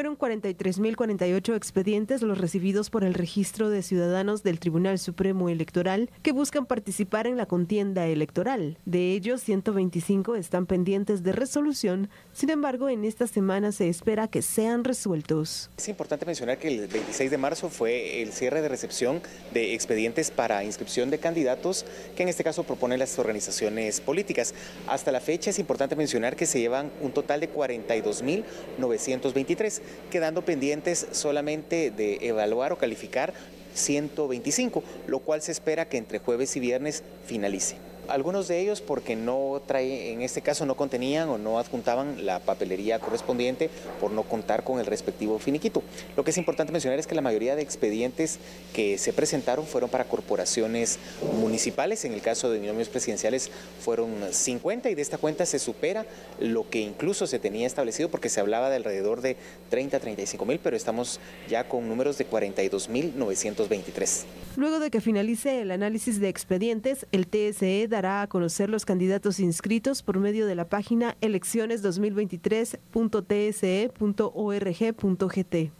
fueron 43.048 expedientes los recibidos por el registro de ciudadanos del Tribunal Supremo Electoral que buscan participar en la contienda electoral. De ellos, 125 están pendientes de resolución. Sin embargo, en esta semana se espera que sean resueltos. Es importante mencionar que el 26 de marzo fue el cierre de recepción de expedientes para inscripción de candidatos que en este caso proponen las organizaciones políticas. Hasta la fecha es importante mencionar que se llevan un total de 42.923 quedando pendientes solamente de evaluar o calificar 125, lo cual se espera que entre jueves y viernes finalice algunos de ellos porque no trae, en este caso no contenían o no adjuntaban la papelería correspondiente por no contar con el respectivo finiquito. Lo que es importante mencionar es que la mayoría de expedientes que se presentaron fueron para corporaciones municipales, en el caso de binomios presidenciales fueron 50 y de esta cuenta se supera lo que incluso se tenía establecido porque se hablaba de alrededor de 30 a 35 mil, pero estamos ya con números de 42 mil 923. Luego de que finalice el análisis de expedientes, el TSE da a conocer los candidatos inscritos por medio de la página elecciones2023.tse.org.gt.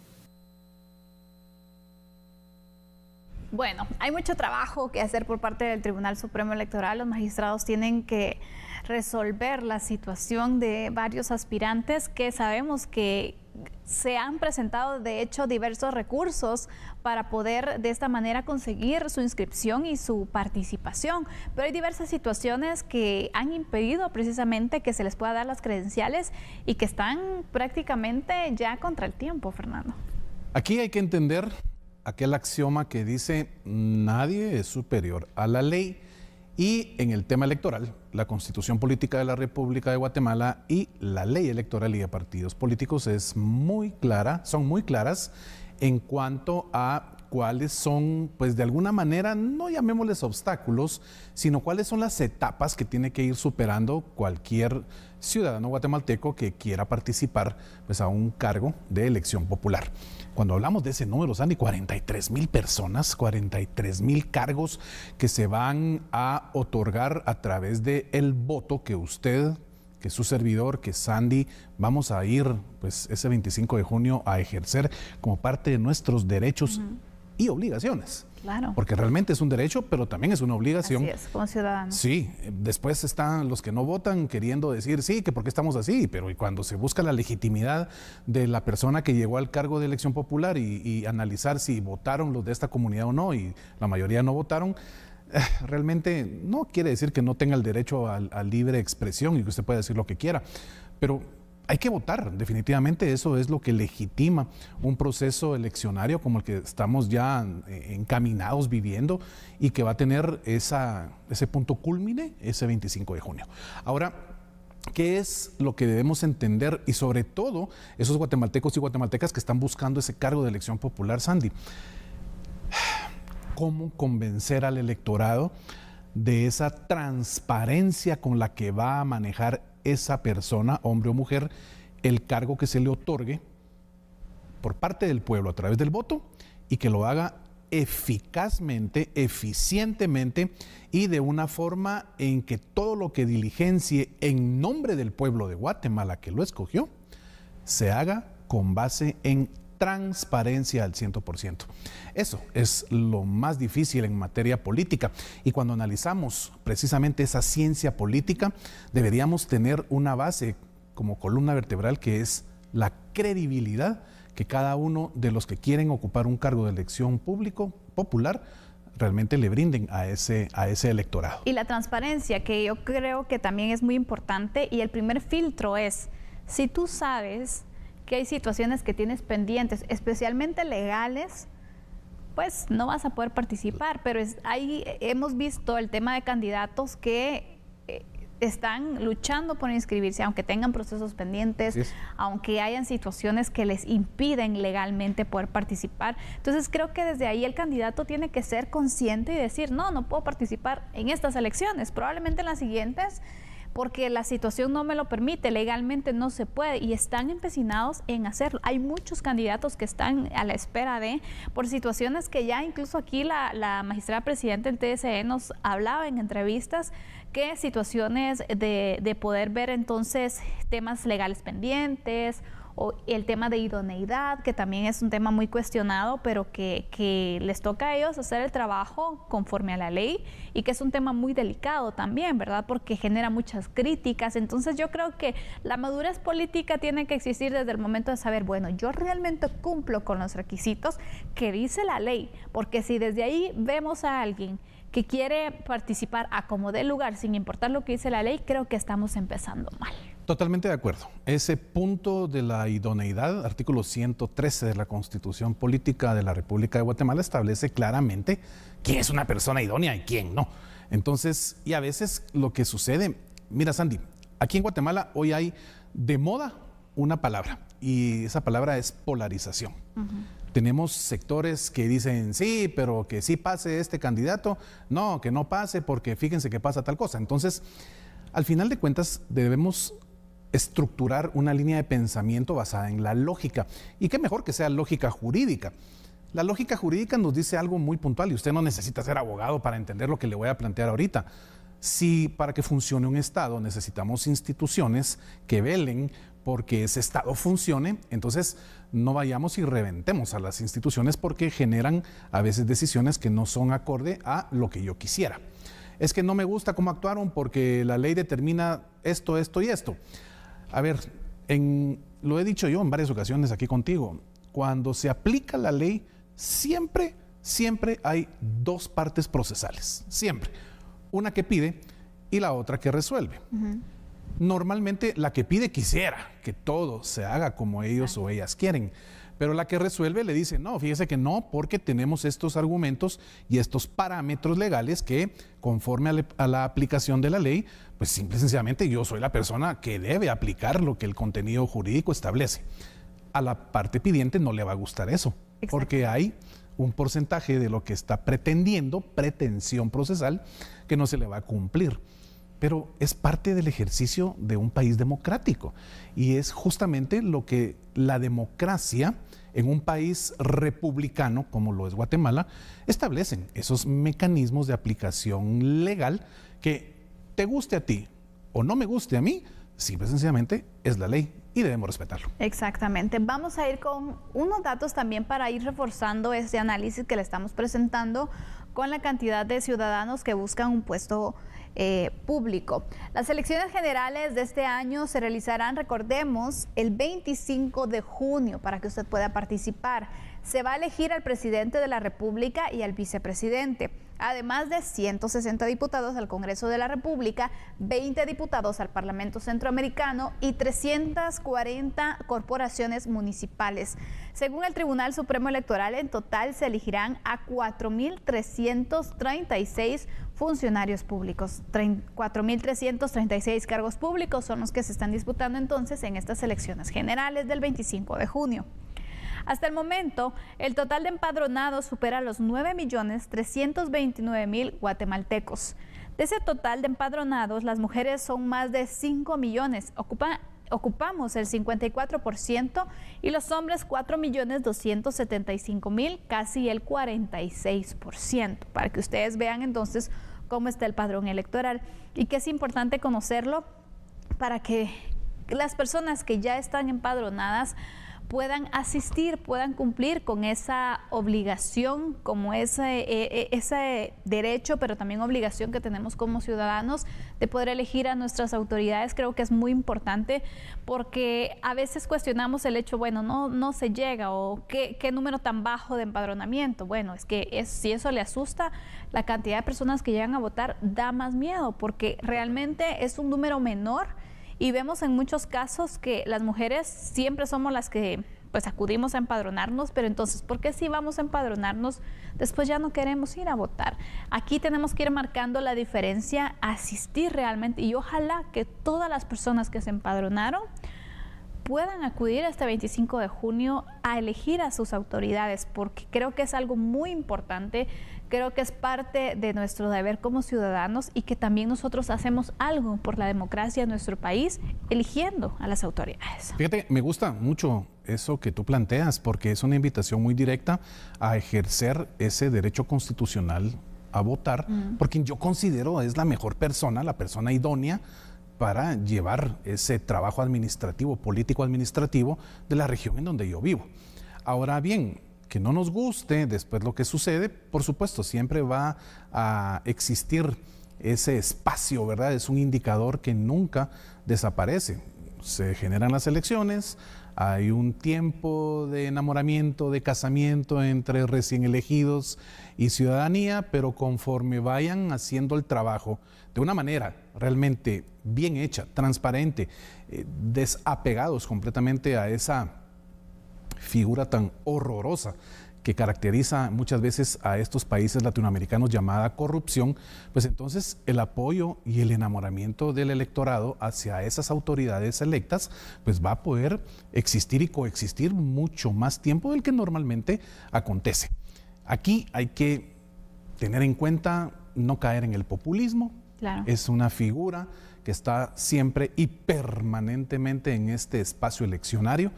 Bueno, hay mucho trabajo que hacer por parte del Tribunal Supremo Electoral. Los magistrados tienen que resolver la situación de varios aspirantes que sabemos que, se han presentado de hecho diversos recursos para poder de esta manera conseguir su inscripción y su participación, pero hay diversas situaciones que han impedido precisamente que se les pueda dar las credenciales y que están prácticamente ya contra el tiempo, Fernando. Aquí hay que entender aquel axioma que dice nadie es superior a la ley. Y en el tema electoral, la Constitución Política de la República de Guatemala y la Ley Electoral y de Partidos Políticos es muy clara, son muy claras en cuanto a cuáles son, pues de alguna manera, no llamémosles obstáculos, sino cuáles son las etapas que tiene que ir superando cualquier ciudadano guatemalteco que quiera participar pues, a un cargo de elección popular. Cuando hablamos de ese número, Sandy, 43 mil personas, 43 mil cargos que se van a otorgar a través del el voto que usted que su servidor, que Sandy, vamos a ir pues ese 25 de junio a ejercer como parte de nuestros derechos y obligaciones. Claro. Porque realmente es un derecho, pero también es una obligación. Así como Sí, después están los que no votan queriendo decir, sí, que porque estamos así, pero cuando se busca la legitimidad de la persona que llegó al cargo de elección popular y, analizar si votaron los de esta comunidad o no, y la mayoría no votaron, eh, realmente no quiere decir que no tenga el derecho a, a libre expresión y que usted pueda decir lo que quiera, pero hay que votar, definitivamente eso es lo que legitima un proceso eleccionario como el que estamos ya eh, encaminados viviendo y que va a tener ese punto culmine ese 25 de junio. Ahora, ¿Qué es lo que debemos entender? Y sobre todo, esos guatemaltecos y guatemaltecas que están buscando ese cargo de elección popular, Sandy. ¿Cómo convencer al electorado de esa transparencia con la que va a manejar esa persona, hombre o mujer, el cargo que se le otorgue por parte del pueblo a través del voto y que lo haga eficazmente, eficientemente y de una forma en que todo lo que diligencie en nombre del pueblo de Guatemala que lo escogió, se haga con base en transparencia al 100%. Eso es lo más difícil en materia política y cuando analizamos precisamente esa ciencia política deberíamos tener una base como columna vertebral que es la credibilidad que cada uno de los que quieren ocupar un cargo de elección público popular realmente le brinden a ese, a ese electorado. Y la transparencia, que yo creo que también es muy importante, y el primer filtro es, si tú sabes que hay situaciones que tienes pendientes, especialmente legales, pues no vas a poder participar. Pero es, ahí hemos visto el tema de candidatos que eh, están luchando por inscribirse, aunque tengan procesos pendientes, aunque hayan situaciones que les impiden legalmente poder participar. Entonces creo que desde ahí el candidato tiene que ser consciente y decir, no, no puedo participar en estas elecciones, probablemente en las siguientes porque la situación no me lo permite, legalmente no se puede y están empecinados en hacerlo. Hay muchos candidatos que están a la espera de, por situaciones que ya incluso aquí la, la magistrada presidenta del TSE nos hablaba en entrevistas, que situaciones de, de poder ver entonces temas legales pendientes, o el tema de idoneidad, que también es un tema muy cuestionado, pero que, les toca a ellos hacer el trabajo conforme a la ley y que es un tema muy delicado también, ¿verdad? Porque genera muchas críticas. Entonces yo creo que la madurez política tiene que existir desde el momento de saber, bueno, yo realmente cumplo con los requisitos que dice la ley, porque si desde ahí vemos a alguien que quiere participar a como dé lugar sin importar lo que dice la ley, creo que estamos empezando mal. Totalmente de acuerdo. Ese punto de la idoneidad, artículo 113 de la Constitución Política de la República de Guatemala, establece claramente quién es una persona idónea y quién no. Entonces, y a veces lo que sucede, mira Sandy, aquí en Guatemala hoy hay de moda una palabra y esa palabra es polarización. Tenemos sectores que dicen sí, pero que sí pase este candidato, no, que no pase porque fíjense que pasa tal cosa. Entonces, al final de cuentas debemos estructurar una línea de pensamiento basada en la lógica. Y qué mejor que sea lógica jurídica. La lógica jurídica nos dice algo muy puntual y usted no necesita ser abogado para entender lo que le voy a plantear ahorita. Si para que funcione un Estado necesitamos instituciones que velen porque ese Estado funcione, entonces no vayamos y reventemos a las instituciones porque generan a veces decisiones que no son acorde a lo que yo quisiera. Es que no me gusta cómo actuaron porque la ley determina esto, esto y esto. A ver, en, lo he dicho yo en varias ocasiones aquí contigo, cuando se aplica la ley, siempre, siempre hay dos partes procesales, siempre. Una que pide y la otra que resuelve. Normalmente la que pide quisiera que todo se haga como ellos o ellas quieren pero la que resuelve le dice, no, fíjese que no, porque tenemos estos argumentos y estos parámetros legales que, conforme a, la aplicación de la ley, pues simple y sencillamente yo soy la persona que debe aplicar lo que el contenido jurídico establece. A la parte pidiente no le va a gustar eso, porque hay un porcentaje de lo que está pretendiendo, pretensión procesal, que no se le va a cumplir pero es parte del ejercicio de un país democrático y es justamente lo que la democracia en un país republicano como lo es Guatemala, establecen esos mecanismos de aplicación legal que te guste a ti o no me guste a mí, simple y sencillamente es la ley y debemos respetarlo. Exactamente. Vamos a ir con unos datos también para ir reforzando este análisis que le estamos presentando con la cantidad de ciudadanos que buscan un puesto eh, público. Las elecciones generales de este año se realizarán, recordemos, el 25 de junio para que usted pueda participar. Se va a elegir al presidente de la República y al vicepresidente además de 160 diputados al Congreso de la República, 20 diputados al Parlamento Centroamericano y 340 corporaciones municipales. Según el Tribunal Supremo Electoral, en total se elegirán a 4.336 funcionarios públicos. 4.336 cargos públicos son los que se están disputando entonces en estas elecciones generales del 25 de junio. Hasta el momento, el total de empadronados supera los 9.329.000 guatemaltecos. De ese total de empadronados, las mujeres son más de 5 millones, ocupamos el 54% y los hombres 4.275.000, casi el 46%, para que ustedes vean entonces cómo está el padrón electoral y que es importante conocerlo para que las personas que ya están empadronadas puedan asistir, puedan cumplir con esa obligación, como ese, eh, eh, ese derecho, pero también obligación que tenemos como ciudadanos de poder elegir a nuestras autoridades. Creo que es muy importante porque a veces cuestionamos el hecho, bueno, no, no se llega o qué, qué número tan bajo de empadronamiento. Bueno, es que si eso le asusta, la cantidad de personas que llegan a votar da más miedo porque realmente es un número menor y vemos en muchos casos que las mujeres siempre somos las que pues acudimos a empadronarnos, pero entonces, ¿por qué si vamos a empadronarnos, después ya no queremos ir a votar? Aquí tenemos que ir marcando la diferencia, asistir realmente y ojalá que todas las personas que se empadronaron puedan acudir este 25 de junio a elegir a sus autoridades, porque creo que es algo muy importante creo que es parte de nuestro deber como ciudadanos y que también nosotros hacemos algo por la democracia en nuestro país, eligiendo a las autoridades. Fíjate, me gusta mucho eso que tú planteas, porque es una invitación muy directa a ejercer ese derecho constitucional a votar, porque yo considero es la mejor persona, la persona idónea para llevar ese trabajo administrativo, político administrativo de la región en donde yo vivo. Ahora bien, que no nos guste, después lo que sucede, por supuesto, siempre va a existir ese espacio, ¿verdad? Es un indicador que nunca desaparece. Se generan las elecciones, hay un tiempo de enamoramiento, de casamiento entre recién elegidos y ciudadanía, pero conforme vayan haciendo el trabajo de una manera realmente bien hecha, transparente, eh, desapegados completamente a esa figura tan horrorosa que caracteriza muchas veces a estos países latinoamericanos llamada corrupción, pues entonces el apoyo y el enamoramiento del electorado hacia esas autoridades electas, pues va a poder existir y coexistir mucho más tiempo del que normalmente acontece. Aquí hay que tener en cuenta no caer en el populismo. Es una figura que está siempre y permanentemente en este espacio eleccionario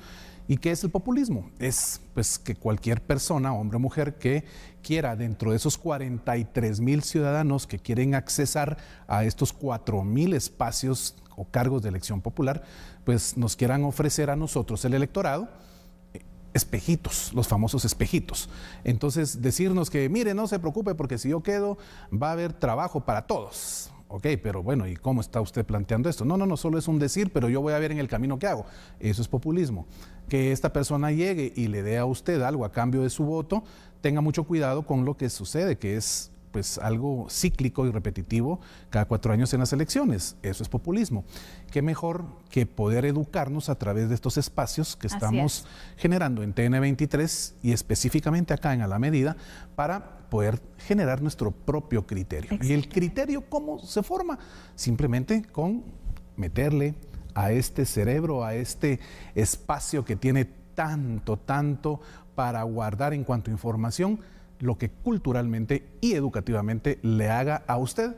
¿Y qué es el populismo? Es pues, que cualquier persona, hombre o mujer, que quiera, dentro de esos 43 mil ciudadanos que quieren accesar a estos 4 mil espacios o cargos de elección popular, pues nos quieran ofrecer a nosotros, el electorado, eh, espejitos, los famosos espejitos. Entonces, decirnos que, mire, no se preocupe porque si yo quedo, va a haber trabajo para todos. Ok, pero bueno, ¿y cómo está usted planteando esto? No, no, no, solo es un decir, pero yo voy a ver en el camino qué hago. Eso es populismo. Que esta persona llegue y le dé a usted algo a cambio de su voto, tenga mucho cuidado con lo que sucede, que es pues algo cíclico y repetitivo cada cuatro años en las elecciones. Eso es populismo. Qué mejor que poder educarnos a través de estos espacios que estamos generando en TN23 y específicamente acá en A la Medida para poder generar nuestro propio criterio. Y el criterio, ¿cómo se forma? Simplemente con meterle a este cerebro, a este espacio que tiene tanto, tanto para guardar en cuanto a información, lo que culturalmente y educativamente le haga a usted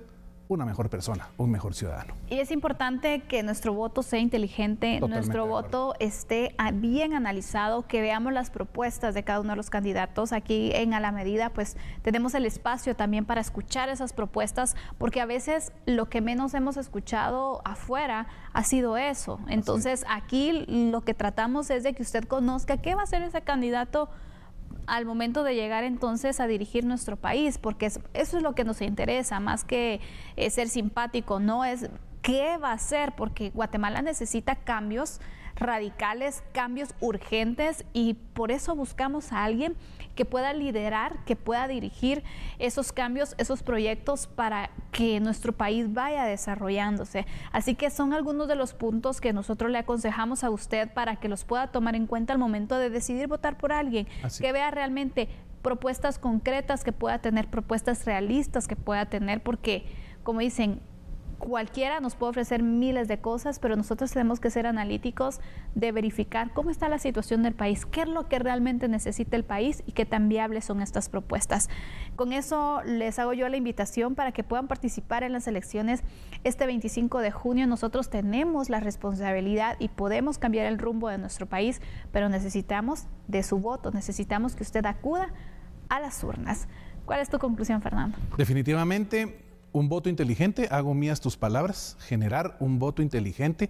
una mejor persona, un mejor ciudadano. Y es importante que nuestro voto sea inteligente, nuestro voto esté ah, bien analizado, que veamos las propuestas de cada uno de los candidatos. Aquí en A la Medida, pues tenemos el espacio también para escuchar esas propuestas, porque a veces lo que menos hemos escuchado afuera ha sido eso. Entonces, aquí lo que tratamos es de que usted conozca qué va a ser ese candidato al momento de llegar entonces a dirigir nuestro país, porque eso es lo que nos interesa, más que eh, ser simpático, no es qué va a hacer, porque Guatemala necesita cambios radicales, cambios urgentes y por eso buscamos a alguien que pueda liderar, que pueda dirigir esos cambios, esos proyectos para que nuestro país vaya desarrollándose. Así que son algunos de los puntos que nosotros le aconsejamos a usted para que los pueda tomar en cuenta al momento de decidir votar por alguien, que vea realmente propuestas concretas, que pueda tener propuestas realistas, que pueda tener, porque como dicen, cualquiera nos puede ofrecer miles de cosas, pero nosotros tenemos que ser analíticos de verificar cómo está la situación del país, qué es lo que realmente necesita el país y qué tan viables son estas propuestas. Con eso les hago yo la invitación para que puedan participar en las elecciones este 25 de junio. Nosotros tenemos la responsabilidad y podemos cambiar el rumbo de nuestro país, pero necesitamos de su voto, necesitamos que usted acuda a las urnas. ¿Cuál es tu conclusión, Fernando? Definitivamente un voto inteligente, hago mías tus palabras, generar un voto inteligente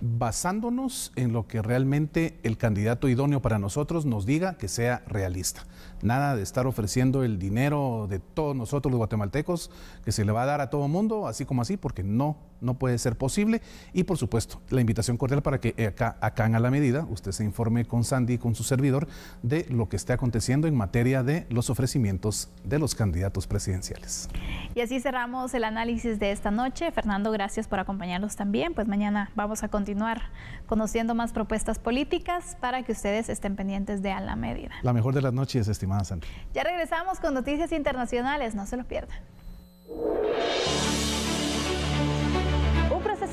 basándonos en lo que realmente el candidato idóneo para nosotros nos diga que sea realista. Nada de estar ofreciendo el dinero de todos nosotros los guatemaltecos que se le va a dar a todo mundo, así como así, porque no no puede ser posible. Y por supuesto, la invitación cordial para que acá, acá en A la Medida usted se informe con Sandy y con su servidor de lo que esté aconteciendo en materia de los ofrecimientos de los candidatos presidenciales. Y así cerramos el análisis de esta noche. Fernando, gracias por acompañarnos también. Pues mañana vamos a continuar conociendo más propuestas políticas para que ustedes estén pendientes de A la Medida. La mejor de las noches, estimada Sandy. Ya regresamos con noticias internacionales, no se lo pierdan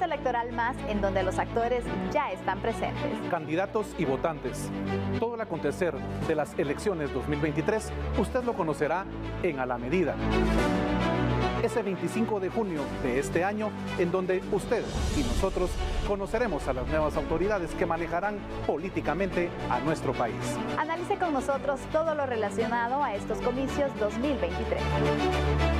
electoral más en donde los actores ya están presentes. Candidatos y votantes. Todo el acontecer de las elecciones 2023 usted lo conocerá en A la Medida. Ese 25 de junio de este año, en donde usted y nosotros conoceremos a las nuevas autoridades que manejarán políticamente a nuestro país. Analice con nosotros todo lo relacionado a estos comicios 2023.